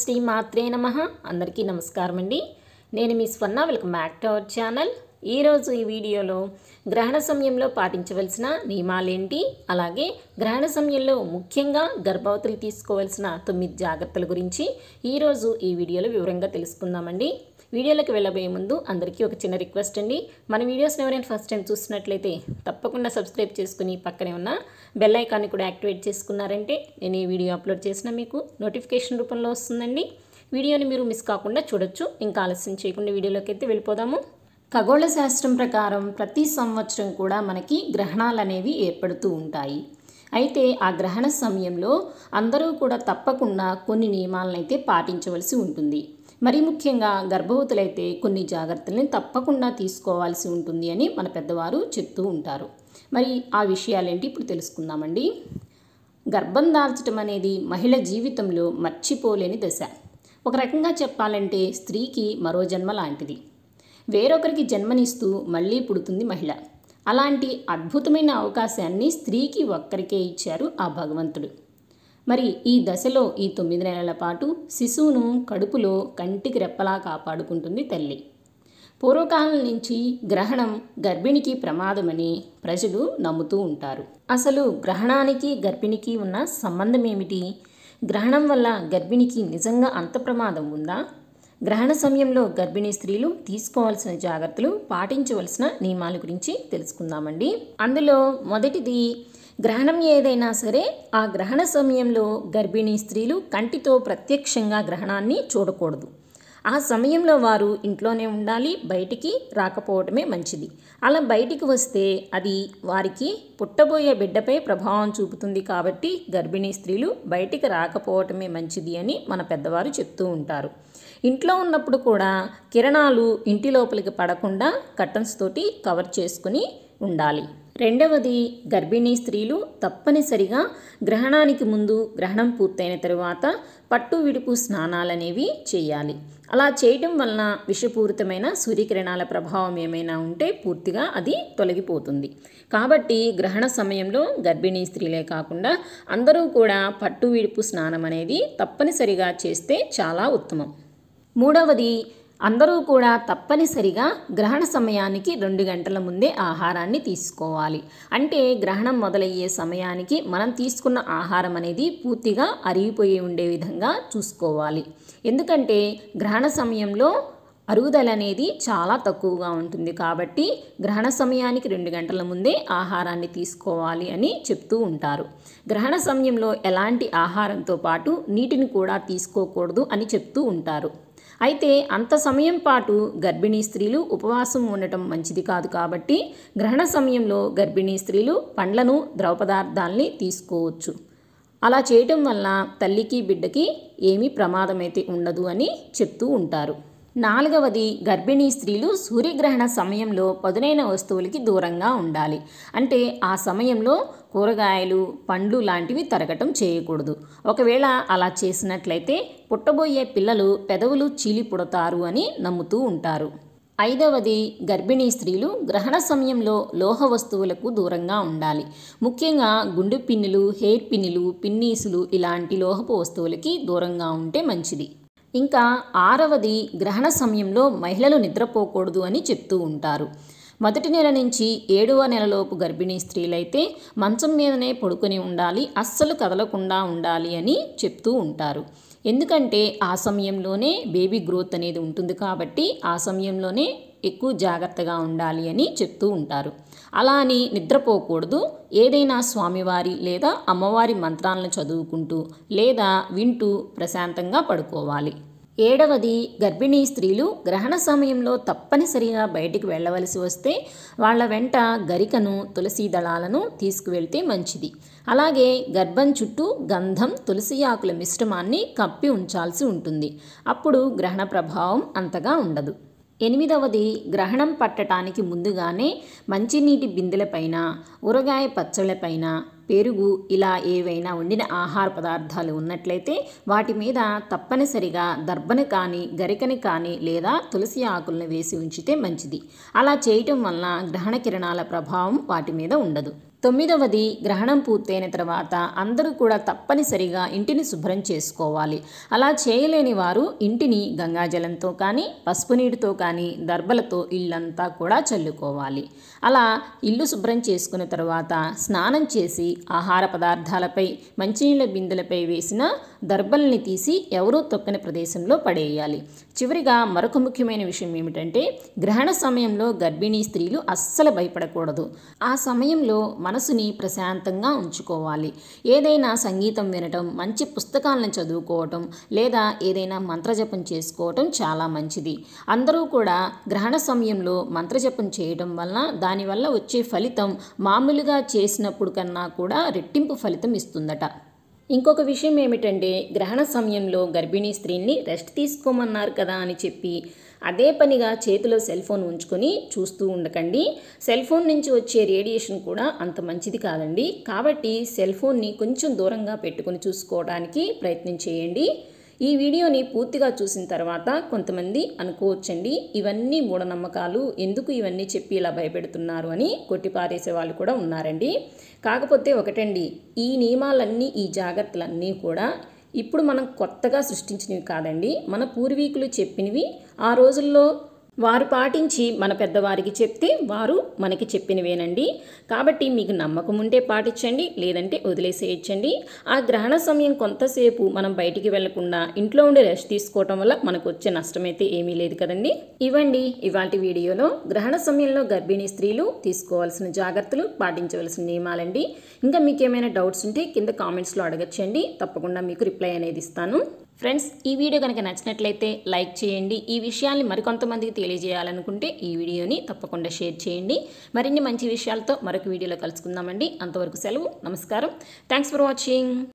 శ్రీ మాత్రే నమ అందరికీ నమస్కారం అండి నేను మీ Swarna welcome back to our channel ఈరోజు ఈ వీడియోలో గ్రహణ సమయంలో పాటించవలసిన నియమాలేంటి అలాగే గ్రహణ సమయంలో ముఖ్యంగా గర్భవతులు తీసుకోవాల్సిన తొమ్మిది జాగ్రత్తల గురించి ఈరోజు ఈ వీడియోలో వివరంగా తెలుసుకుందామండి వీడియోలోకి వెళ్ళబోయే ముందు అందరికీ ఒక చిన్న రిక్వెస్ట్ అండి మన వీడియోస్ని ఎవరైనా ఫస్ట్ టైం చూస్తున్నట్లయితే తప్పకుండా సబ్స్క్రైబ్ చేసుకుని పక్కనే ఉన్న బెల్ ఐకాన్ని కూడా యాక్టివేట్ చేసుకున్నారంటే నేను ఈ వీడియో అప్లోడ్ చేసినా మీకు నోటిఫికేషన్ రూపంలో వస్తుందండి వీడియోని మీరు మిస్ కాకుండా చూడొచ్చు ఇంకా ఆలస్యం చేయకుండా వీడియోలోకి అయితే వెళ్ళిపోదాము ఖగోళ శాస్త్రం ప్రకారం ప్రతి సంవత్సరం కూడా మనకి గ్రహణాలు అనేవి ఏర్పడుతూ ఉంటాయి అయితే ఆ గ్రహణ సమయంలో అందరూ కూడా తప్పకుండా కొన్ని నియమాలను అయితే పాటించవలసి ఉంటుంది మరీ ముఖ్యంగా గర్భవతులైతే కొన్ని జాగ్రత్తల్ని తప్పకుండా తీసుకోవాల్సి ఉంటుంది అని మన పెద్దవారు చెప్తూ ఉంటారు మరి ఆ విషయాలేంటి ఇప్పుడు తెలుసుకుందామండి గర్భం దాల్చడం అనేది మహిళ జీవితంలో మర్చిపోలేని దశ ఒక రకంగా చెప్పాలంటే స్త్రీకి మరో జన్మ లాంటిది వేరొకరికి జన్మనిస్తూ మళ్ళీ పుడుతుంది మహిళ అలాంటి అద్భుతమైన అవకాశాన్ని స్త్రీకి ఒక్కరికే ఇచ్చారు ఆ భగవంతుడు మరి ఈ దశలో ఈ తొమ్మిది నెలల పాటు శిశువును కడుపులో కంటికి రెప్పలా కాపాడుకుంటుంది తల్లి పూర్వకాలం నుంచి గ్రహణం గర్భిణికి ప్రమాదమని ప్రజలు నమ్ముతూ ఉంటారు అసలు గ్రహణానికి గర్భిణికి ఉన్న సంబంధం ఏమిటి గ్రహణం వల్ల గర్భిణికి నిజంగా అంత ప్రమాదం ఉందా గ్రహణ సమయంలో గర్భిణీ స్త్రీలు తీసుకోవాల్సిన జాగ్రత్తలు పాటించవలసిన నియమాల గురించి తెలుసుకుందామండి అందులో మొదటిది గ్రహణం ఏదైనా సరే ఆ గ్రహణ సమయంలో గర్భిణీ స్త్రీలు కంటితో ప్రత్యక్షంగా గ్రహణాన్ని చూడకూడదు ఆ సమయంలో వారు ఇంట్లోనే ఉండాలి బయటికి రాకపోవడమే మంచిది అలా బయటికి వస్తే అది వారికి పుట్టబోయే బిడ్డపై ప్రభావం చూపుతుంది కాబట్టి గర్భిణీ స్త్రీలు బయటికి రాకపోవటమే మంచిది అని మన పెద్దవారు చెప్తూ ఉంటారు ఇంట్లో ఉన్నప్పుడు కూడా కిరణాలు ఇంటి లోపలికి పడకుండా కర్టన్స్ తోటి కవర్ చేసుకుని ఉండాలి రెండవది గర్భిణీ స్త్రీలు తప్పనిసరిగా గ్రహణానికి ముందు గ్రహణం పూర్తయిన తరువాత పట్టు విడుపు స్నానాలనేవి చేయాలి అలా చేయటం వలన విషపూరితమైన సూర్యకిరణాల ప్రభావం ఏమైనా ఉంటే పూర్తిగా అది తొలగిపోతుంది కాబట్టి గ్రహణ సమయంలో గర్భిణీ స్త్రీలే కాకుండా అందరూ కూడా పట్టు విడుపు స్నానం అనేది తప్పనిసరిగా చేస్తే చాలా ఉత్తమం మూడవది అందరూ కూడా తప్పనిసరిగా గ్రహణ సమయానికి రెండు గంటల ముందే ఆహారాన్ని తీసుకోవాలి అంటే గ్రహణం మొదలయ్యే సమయానికి మనం తీసుకున్న ఆహారం అనేది పూర్తిగా అరిగిపోయి ఉండే విధంగా చూసుకోవాలి ఎందుకంటే గ్రహణ సమయంలో అరుగుదల అనేది చాలా తక్కువగా ఉంటుంది కాబట్టి గ్రహణ సమయానికి రెండు గంటల ముందే ఆహారాన్ని తీసుకోవాలి అని చెప్తూ ఉంటారు గ్రహణ సమయంలో ఎలాంటి ఆహారంతో పాటు నీటిని కూడా తీసుకోకూడదు అని చెప్తూ ఉంటారు అయితే అంత సమయం పాటు గర్భిణీ స్త్రీలు ఉపవాసం ఉండటం మంచిది కాదు కాబట్టి గ్రహణ సమయంలో గర్భిణీ స్త్రీలు పండ్లను ద్రవ పదార్థాలని తీసుకోవచ్చు అలా చేయటం వల్ల తల్లికి బిడ్డకి ఏమీ ప్రమాదమైతే ఉండదు అని చెప్తూ ఉంటారు నాలుగవది గర్భిణీ స్త్రీలు సూర్యగ్రహణ సమయంలో పదునైన వస్తువులకి దూరంగా ఉండాలి అంటే ఆ సమయంలో కూరగాయలు పండ్లు లాంటివి తరగటం చేయకూడదు ఒకవేళ అలా చేసినట్లయితే పుట్టబోయే పిల్లలు పెదవులు చీలిపుడతారు అని నమ్ముతూ ఉంటారు ఐదవది గర్భిణీ స్త్రీలు గ్రహణ సమయంలో లోహ వస్తువులకు దూరంగా ఉండాలి ముఖ్యంగా గుండు పిన్నులు హెయిర్ పిన్నులు పిన్నీసులు ఇలాంటి లోహపు వస్తువులకి దూరంగా ఉంటే మంచిది ఇంకా ఆరవది గ్రహణ సమయంలో మహిళలు నిద్రపోకూడదు అని చెప్తూ ఉంటారు మొదటి నెల నుంచి ఏడవ నెలలోపు గర్భిణీ స్త్రీలైతే మంచం మీదనే పడుకొని ఉండాలి అస్సలు కదలకుండా ఉండాలి అని చెప్తూ ఉంటారు ఎందుకంటే ఆ సమయంలోనే బేబీ గ్రోత్ అనేది ఉంటుంది కాబట్టి ఆ సమయంలోనే ఎక్కువ జాగ్రత్తగా ఉండాలి అని చెప్తూ ఉంటారు అలా అని నిద్రపోకూడదు ఏదైనా స్వామివారి లేదా అమ్మవారి మంత్రాలను చదువుకుంటూ లేదా వింటూ ప్రశాంతంగా పడుకోవాలి ఏడవది గర్భిణీ స్త్రీలు గ్రహణ సమయంలో తప్పనిసరిగా బయటికి వెళ్ళవలసి వస్తే వాళ్ళ వెంట గరికను తులసి దళాలను తీసుకువెళ్తే మంచిది అలాగే గర్భం చుట్టూ గంధం తులసి ఆకుల మిశ్రమాన్ని కప్పి ఉంచాల్సి ఉంటుంది అప్పుడు గ్రహణ ప్రభావం అంతగా ఉండదు ఎనిమిదవది గ్రహణం పట్టడానికి ముందుగానే మంచినీటి బిందెలపైన ఊరగాయ పచ్చళ్ళపైన పెరుగు ఇలా ఏవైనా వండిన ఆహార పదార్థాలు ఉన్నట్లయితే వాటి మీద తప్పనిసరిగా దర్భని కానీ గరికని కానీ లేదా తులసి ఆకులను వేసి ఉంచితే మంచిది అలా చేయటం వలన గ్రహణ కిరణాల ప్రభావం వాటి మీద ఉండదు తొమ్మిదవది గ్రహణం పూర్తయిన తర్వాత అందరూ కూడా తప్పనిసరిగా ఇంటిని శుభ్రం చేసుకోవాలి అలా చేయలేని వారు ఇంటిని గంగాజలంతో కానీ పసుపు నీటితో కానీ దర్బలతో ఇల్లంతా కూడా చల్లుకోవాలి అలా ఇల్లు శుభ్రం చేసుకున్న తర్వాత స్నానం చేసి ఆహార పదార్థాలపై మంచినీళ్ళ బిందెలపై వేసిన దర్బల్ని తీసి ఎవరూ తొక్కని ప్రదేశంలో పడేయాలి చివరిగా మరొక ముఖ్యమైన విషయం ఏమిటంటే గ్రహణ సమయంలో గర్భిణీ స్త్రీలు అస్సలు భయపడకూడదు ఆ సమయంలో మనసుని ప్రశాంతంగా ఉంచుకోవాలి ఏదైనా సంగీతం వినటం మంచి పుస్తకాలను చదువుకోవటం లేదా ఏదైనా మంత్రజపం చేసుకోవటం చాలా మంచిది అందరూ కూడా గ్రహణ సమయంలో మంత్రజపం చేయటం వలన దానివల్ల వచ్చే ఫలితం మామూలుగా చేసినప్పుడు కన్నా కూడా రెట్టింపు ఫలితం ఇస్తుందట ఇంకొక విషయం ఏమిటంటే గ్రహణ సమయంలో గర్భిణీ స్త్రీని రెస్ట్ తీసుకోమన్నారు కదా అని చెప్పి అదే పనిగా చేతిలో సెల్ ఫోన్ ఉంచుకొని చూస్తూ ఉండకండి సెల్ ఫోన్ నుంచి వచ్చే రేడియేషన్ కూడా అంత మంచిది కాదండి కాబట్టి సెల్ ఫోన్ని కొంచెం దూరంగా పెట్టుకుని చూసుకోవడానికి ప్రయత్నం చేయండి ఈ వీడియోని పూర్తిగా చూసిన తర్వాత కొంతమంది అనుకోవచ్చండి ఇవన్నీ మూఢనమ్మకాలు ఎందుకు ఇవన్నీ చెప్పి ఇలా భయపెడుతున్నారు అని కొట్టిపారేసే వాళ్ళు కూడా ఉన్నారండి కాకపోతే ఒకటండి ఈ నియమాలన్నీ ఈ జాగ్రత్తలన్నీ కూడా ఇప్పుడు మనం కొత్తగా సృష్టించినవి కాదండి మన పూర్వీకులు చెప్పినవి ఆ రోజుల్లో వారు పాటించి మన పెద్దవారికి చెప్తే వారు మనకి చెప్పినవేనండి కాబట్టి మీకు నమ్మకం ఉంటే పాటించండి లేదంటే వదిలేసేయచ్చండి ఆ గ్రహణ సమయం కొంతసేపు మనం బయటికి వెళ్లకుండా ఇంట్లో ఉండే రెస్ట్ తీసుకోవటం వల్ల మనకు వచ్చే నష్టమైతే ఏమీ లేదు కదండి ఇవ్వండి ఇవాటి వీడియోలో గ్రహణ సమయంలో గర్భిణీ స్త్రీలు తీసుకోవాల్సిన జాగ్రత్తలు పాటించవలసిన నియమాలండి ఇంకా మీకు ఏమైనా డౌట్స్ ఉంటే కింద కామెంట్స్లో అడగచ్చండి తప్పకుండా మీకు రిప్లై అనేది ఇస్తాను ఫ్రెండ్స్ ఈ వీడియో కనుక నచ్చినట్లయితే లైక్ చేయండి ఈ విషయాన్ని మరికొంతమందికి తెలియజేయాలనుకుంటే ఈ వీడియోని తప్పకుండా షేర్ చేయండి మరిన్ని మంచి విషయాలతో మరొక వీడియోలో కలుసుకుందామండి అంతవరకు సెలవు నమస్కారం థ్యాంక్స్ ఫర్ వాచింగ్